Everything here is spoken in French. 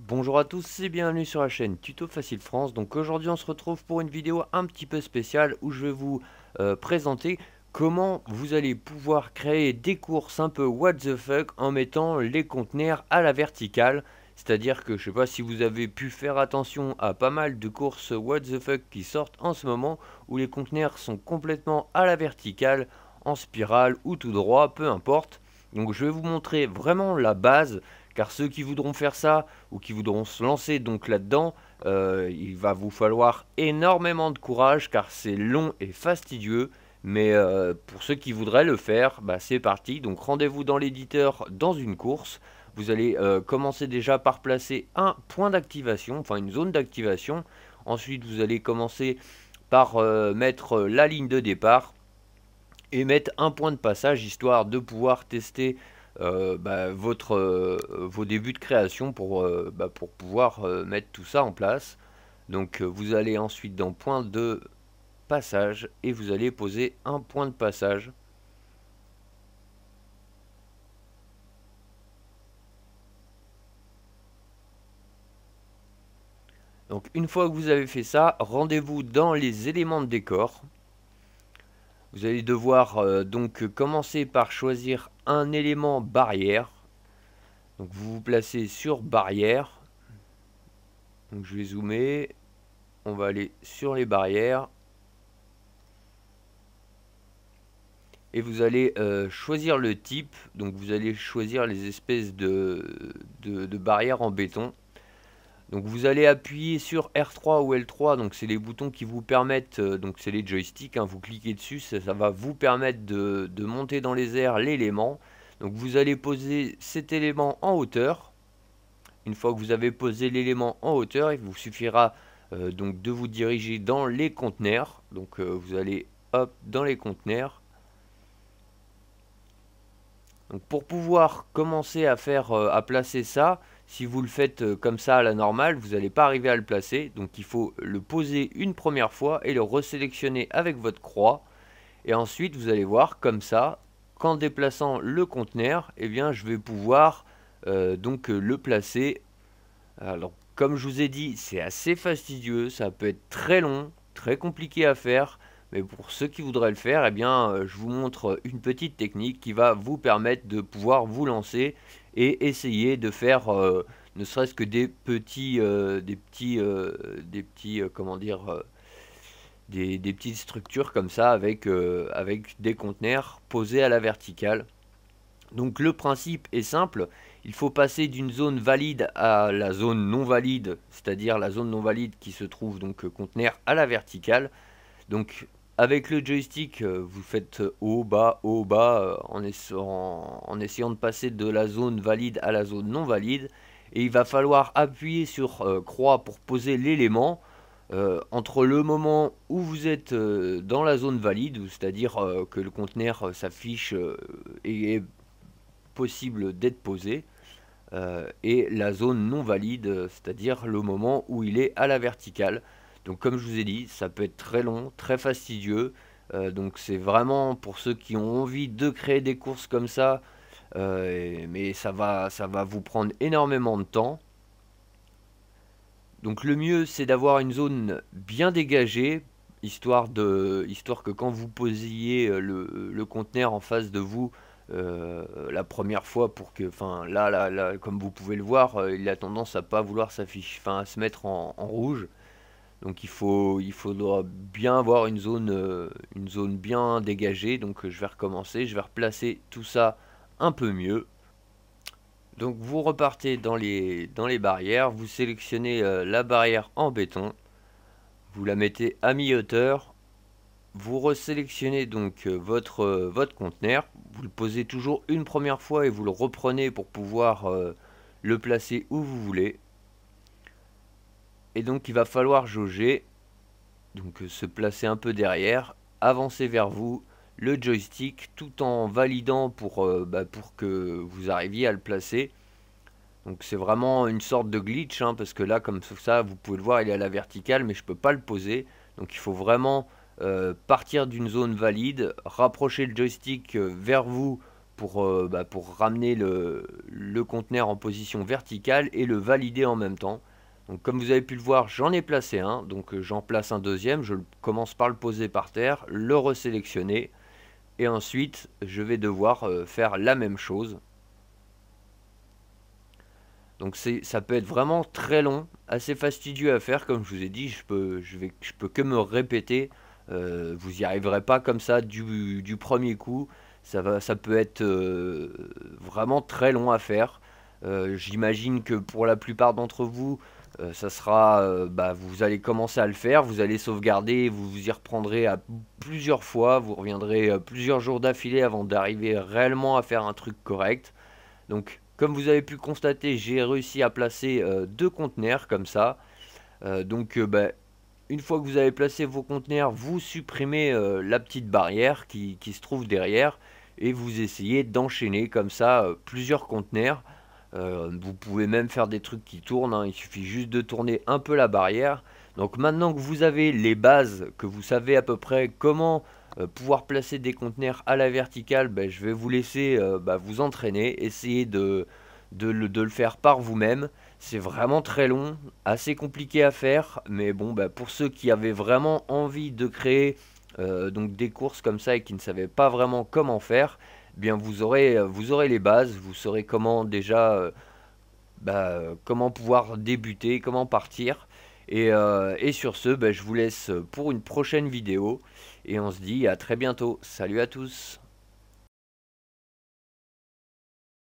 Bonjour à tous et bienvenue sur la chaîne Tuto Facile France. Donc aujourd'hui on se retrouve pour une vidéo un petit peu spéciale où je vais vous euh, présenter comment vous allez pouvoir créer des courses un peu what the fuck en mettant les conteneurs à la verticale. C'est-à-dire que je sais pas si vous avez pu faire attention à pas mal de courses what the fuck qui sortent en ce moment où les conteneurs sont complètement à la verticale, en spirale ou tout droit, peu importe. Donc je vais vous montrer vraiment la base car ceux qui voudront faire ça ou qui voudront se lancer donc là-dedans, euh, il va vous falloir énormément de courage car c'est long et fastidieux. Mais euh, pour ceux qui voudraient le faire, bah, c'est parti. Donc rendez-vous dans l'éditeur dans une course vous allez euh, commencer déjà par placer un point d'activation, enfin une zone d'activation. Ensuite, vous allez commencer par euh, mettre euh, la ligne de départ et mettre un point de passage, histoire de pouvoir tester bah, votre, vos débuts de création pour, bah, pour pouvoir mettre tout ça en place. Donc vous allez ensuite dans point de passage et vous allez poser un point de passage. une fois que vous avez fait ça, rendez-vous dans les éléments de décor. Vous allez devoir euh, donc commencer par choisir un élément barrière. Donc vous vous placez sur barrière. je vais zoomer. On va aller sur les barrières. Et vous allez euh, choisir le type. Donc vous allez choisir les espèces de barrières en béton. Donc vous allez appuyer sur R3 ou L3, donc c'est les boutons qui vous permettent, euh, donc c'est les joysticks, hein, vous cliquez dessus, ça, va vous permettre de, monter dans les airs l'élément. Donc vous allez poser cet élément en hauteur. Une fois que vous avez posé l'élément en hauteur, il vous suffira euh, donc de vous diriger dans les conteneurs. Donc euh, vous allez hop dans les conteneurs. pour pouvoir commencer à faire à placer ça, si vous le faites euh, comme ça à la normale, vous n'allez pas arriver à le placer. Donc il faut le poser une première fois et le resélectionner avec votre croix. Et ensuite, vous allez voir comme ça, qu'en déplaçant le conteneur, eh bien, je vais pouvoir euh, donc euh, le placer. Alors, comme je vous ai dit, c'est assez fastidieux, ça peut être très long, très compliqué à faire. Mais pour ceux qui voudraient le faire, eh bien, je vous montre une petite technique qui va vous permettre de pouvoir vous lancer et essayer de faire euh, ne serait-ce que des petits, euh, des petits, euh, des petits, comment dire, des, des, petites structures comme ça avec, avec des conteneurs posés à la verticale. Donc le principe est simple, il faut passer d'une zone valide à la zone non valide, c'est-à-dire la zone non valide qui se trouve donc conteneur à la verticale. Donc avec le joystick, euh, vous faites haut, euh, bas, haut, bas, euh, en, essayant, de passer de la zone valide à la zone non valide. Et il va falloir appuyer sur croix pour poser l'élément. entre le moment où vous êtes dans la zone valide, c'est-à-dire que le conteneur s'affiche et est possible d'être posé, et la zone non valide, c'est-à-dire le moment où il est à la verticale. Donc comme je vous ai dit, ça peut être très long, très fastidieux. Euh, donc c'est vraiment pour ceux qui ont envie de créer des courses comme ça, euh, mais ça va, ça va vous prendre énormément de temps. Donc le mieux c'est d'avoir une zone bien dégagée, histoire, de, histoire que quand vous posiez euh, le, conteneur en face de vous, la première fois pour que, enfin là, comme vous pouvez le voir, il a tendance à pas vouloir s'afficher, enfin à se mettre en rouge. Donc il, faut, il faudra bien avoir une zone, euh, une zone bien dégagée. Donc euh, je vais recommencer, je vais replacer tout ça un peu mieux. Donc vous repartez dans les, dans les barrières, vous sélectionnez euh, la barrière en béton, vous la mettez à mi-hauteur, vous resélectionnez donc votre, votre conteneur, vous le posez toujours une première fois et vous le reprenez pour pouvoir le placer où vous voulez. Et donc il va falloir jauger, donc euh, se placer un peu derrière, avancer vers vous le joystick tout en validant pour, euh, bah, que vous arriviez à le placer. Donc c'est vraiment une sorte de glitch, hein, parce que là comme ça, vous pouvez le voir, il est à la verticale, mais je ne peux pas le poser. Donc il faut vraiment euh, partir d'une zone valide, rapprocher le joystick vers vous pour, bah, ramener le conteneur en position verticale et le valider en même temps. Donc comme vous avez pu le voir, j'en ai placé un, donc euh, j'en place un deuxième, je commence par le poser par terre, le resélectionner, et ensuite je vais devoir euh, faire la même chose. Donc ça peut être vraiment très long, assez fastidieux à faire, comme je vous ai dit, je peux, peux que me répéter, euh, vous n'y arriverez pas comme ça du, premier coup, ça, peut être vraiment très long à faire. J'imagine que pour la plupart d'entre vous, euh, ça sera, euh, bah, vous allez commencer à le faire, vous allez sauvegarder, vous vous y reprendrez à plusieurs fois, vous reviendrez euh, plusieurs jours d'affilée avant d'arriver réellement à faire un truc correct. Donc, comme vous avez pu constater, j'ai réussi à placer deux conteneurs comme ça. donc, bah, une fois que vous avez placé vos conteneurs, vous supprimez la petite barrière qui, se trouve derrière et vous essayez d'enchaîner comme ça plusieurs conteneurs. Euh, vous pouvez même faire des trucs qui tournent, hein. il suffit juste de tourner un peu la barrière. Donc maintenant que vous avez les bases, que vous savez à peu près comment euh, pouvoir placer des conteneurs à la verticale, ben, je vais vous laisser euh, bah, vous entraîner, essayer de, le, faire par vous-même. C'est vraiment très long, assez compliqué à faire, mais bon, bah, pour ceux qui avaient vraiment envie de créer donc des courses comme ça et qui ne savaient pas vraiment comment faire, euh, vous aurez, les bases, vous saurez comment déjà, euh, bah, comment pouvoir débuter, comment partir. Et, euh, sur ce, bah, je vous laisse pour une prochaine vidéo et on se dit à très bientôt. Salut à tous